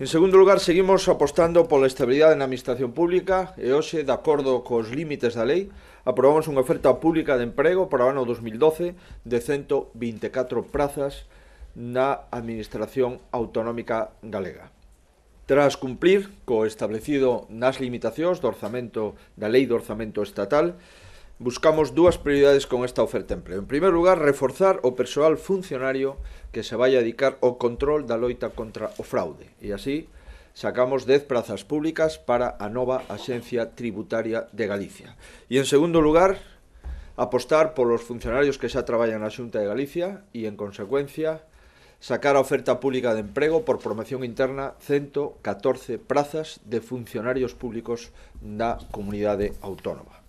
En segundo lugar, seguimos apostando pola estabilidade na administración pública e hoxe, de acordo cos límites da lei, aprobamos unha oferta pública de emprego para o ano 2012 de 124 prazas na Administración Autonómica Galega. Tras cumplir co establecido nas limitacións do orzamento da Lei do Orzamento Estatal, buscamos dúas prioridades con esta oferta de empleo. En primeiro lugar, reforzar o persoal funcionario que se vai a dedicar ao control da loita contra o fraude. E así sacamos 10 prazas públicas para a nova Axencia Tributaria de Galicia. E en segundo lugar, apostar polos funcionarios que xa traballan na Xunta de Galicia e, en consecuencia, sacar a oferta pública de emprego por promoción interna 114 prazas de funcionarios públicos da comunidade autónoma.